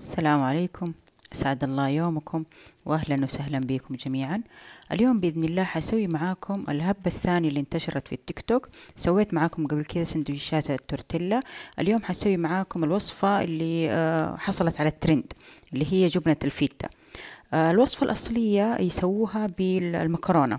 السلام عليكم أسعد الله يومكم وأهلا وسهلا بكم جميعا اليوم بإذن الله حسوي معاكم الهبة الثانيه اللي انتشرت في التيك توك سويت معاكم قبل كذا سندويشات التورتيلا اليوم حسوي معاكم الوصفة اللي آه، حصلت على الترند اللي هي جبنة الفيتا آه، الوصفة الأصلية يسووها بالمكرونة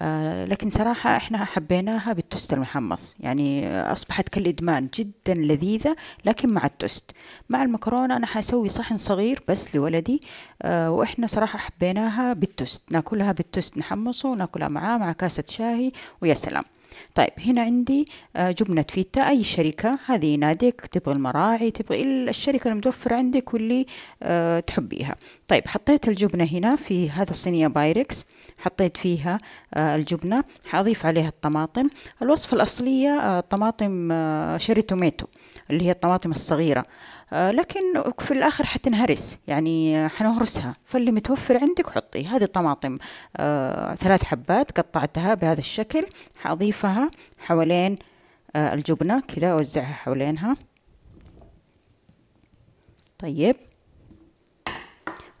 آه، لكن صراحة احنا حبيناها بالتوست المحمص يعني أصبحت كالإدمان جدا لذيذة لكن مع التوست مع المكرونة أنا حسوي صحن صغير بس لولدي آه، وإحنا صراحة حبيناها بالتوست ناكلها بالتوست نحمصه وناكلها معاه مع كاسة شاهي ويا سلام طيب هنا عندي آه، جبنة فيتا أي شركة هذه ناديك تبغى المراعي تبغى الشركة المتوفرة عندك واللي آه، تحبيها طيب حطيت الجبنة هنا في هذا الصينية بايركس حطيت فيها آه، الجبنة حضيف عليها الطماطم الوصفة الأصلية طماطم شيري توميتو اللي هي الطماطم الصغيرة آه، لكن في الآخر حتنهرس يعني حنهرسها فاللي متوفر عندك حطي هذه الطماطم آه، ثلاث حبات قطعتها بهذا الشكل حأضيفها حوالين آه، الجبنة كذا أوزعها حوالينها طيب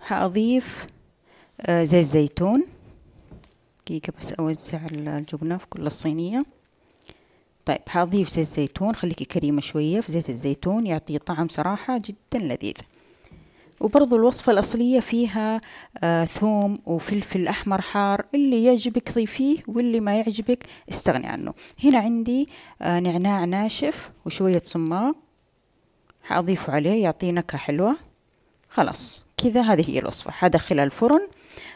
حأضيف زيت زيتون دقيقة بس أوزع الجبنة في كل الصينية طيب هضيف زيت زيتون خليكي كريمة شوية في زيت الزيتون يعطي طعم صراحة جدا لذيذ وبرضو الوصفة الأصلية فيها آه ثوم وفلفل أحمر حار اللي يعجبك ضيفيه واللي ما يعجبك استغني عنه هنا عندي آه نعناع ناشف وشوية سماق حأضيفه عليه يعطي نكهة حلوة خلاص كذا هذه هي الوصفة حدخلها الفرن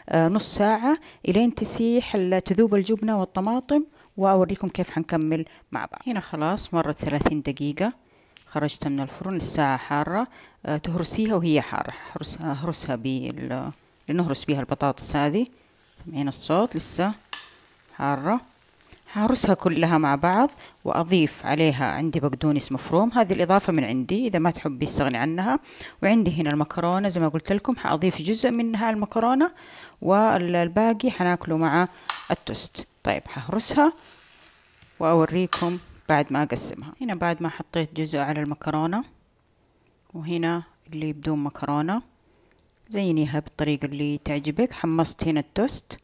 آه نص ساعة إلين تسيح تذوب الجبنة والطماطم وأوريكم كيف هنكمل مع بعض هنا خلاص مرت 30 دقيقة خرجت من الفرن الساعة حارة آه، تهرسيها وهي حارة هرسها بال نهرس بيها البطاطس هذه سمعين الصوت لسه حارة هرسها كلها مع بعض وأضيف عليها عندي بقدونس مفروم هذه الإضافة من عندي إذا ما تحبي استغني عنها وعندي هنا المكرونة زي ما قلت لكم هأضيف جزء منها المكرونة والباقي حناكله مع التوست طيب ههرسها وأوريكم بعد ما أقسمها هنا بعد ما حطيت جزء على المكرونة وهنا اللي بدون مكرونة زينيها بالطريقة اللي تعجبك حمصت هنا التوست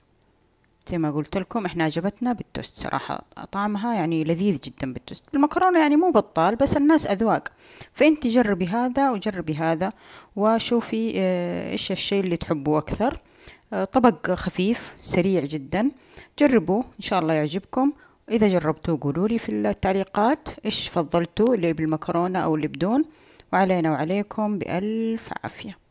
زي ما قلت لكم احنا عجبتنا بالتوست صراحة طعمها يعني لذيذ جدا بالتوست بالمكرونة يعني مو بطال بس الناس أذواق فانت جربي هذا وجربي هذا وشوفي آه، ايش الشيء اللي تحبه أكثر طبق خفيف سريع جدا جربوه إن شاء الله يعجبكم إذا جربتوه قولوا لي في التعليقات إيش فضلتوا اللي بالمكرونة أو اللي بدون وعلينا وعليكم بألف عافية